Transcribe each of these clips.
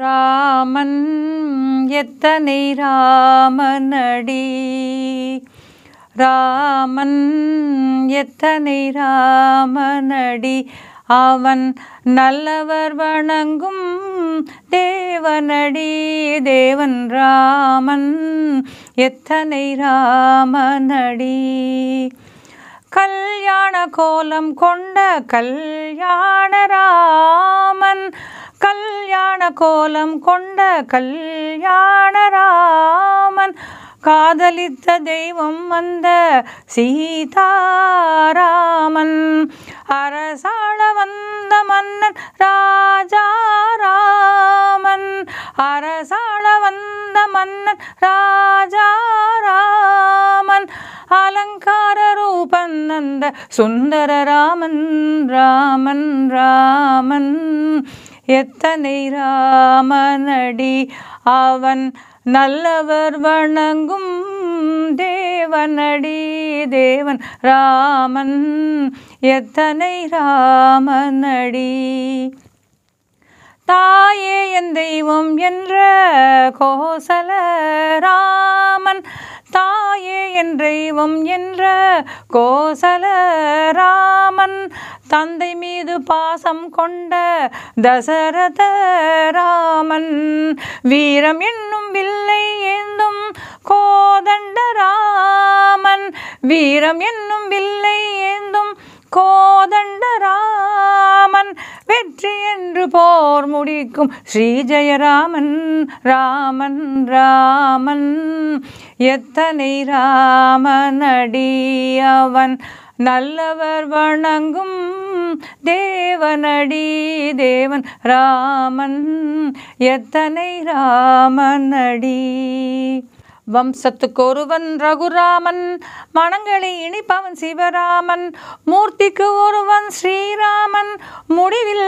ராமன் எத்தனை ராமனடி ராமன் எத்தனை ராமனடி அவன் நல்லவர் வணங்கும் தேவனடி தேவன் ராமன் எத்தனை ராமனடி கல்யாண கோலம் கொண்ட கல்யாண ராமன் கல்யாண கோலம் கொண்ட கல்யாணராமன் காதலித்த தெய்வம் வந்த சீதாராமன் அரசாள வந்த மன்னன் ராஜாராமன் அரசாள வந்த மன்னன் ராஜாராமன் அலங்கார ரூபன் அந்த சுந்தர ராமன் ராமன் ராமன் எத்தனை ராமனடி அவன் நல்லவர் வணங்கும் தேவனடி தேவன் ராமன் எத்தனை ராமனடி தாயே என் தெய்வம் என்ற கோசல ராமன் தாயே என் தெய்வம் என்ற கோசல ராமன் தந்தை மீது பாசம் கொண்ட தசரத ராமன் வீரம் என்னும் வில்லை ஏந்தும் கோதண்ட ராமன் வீரம் என்னும் வில்லை ஏந்தும் கோதண்ட ராமன் வெற்றி என்று போர் முடிக்கும் ஸ்ரீ ஜெயராமன் ராமன் ராமன் எத்தனை ராமனடி அவன் நல்லவர் வணங்கும் தேவனடி தேவன் ராமன் எத்தனை ராமனடி வம்சத்துக்கொருவன் ரகுராமன் மனங்களை இணைப்பவன் சிவராமன் மூர்த்திக்கு ஒருவன் ஸ்ரீராமன் முடிவில்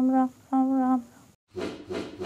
राम राम राम राम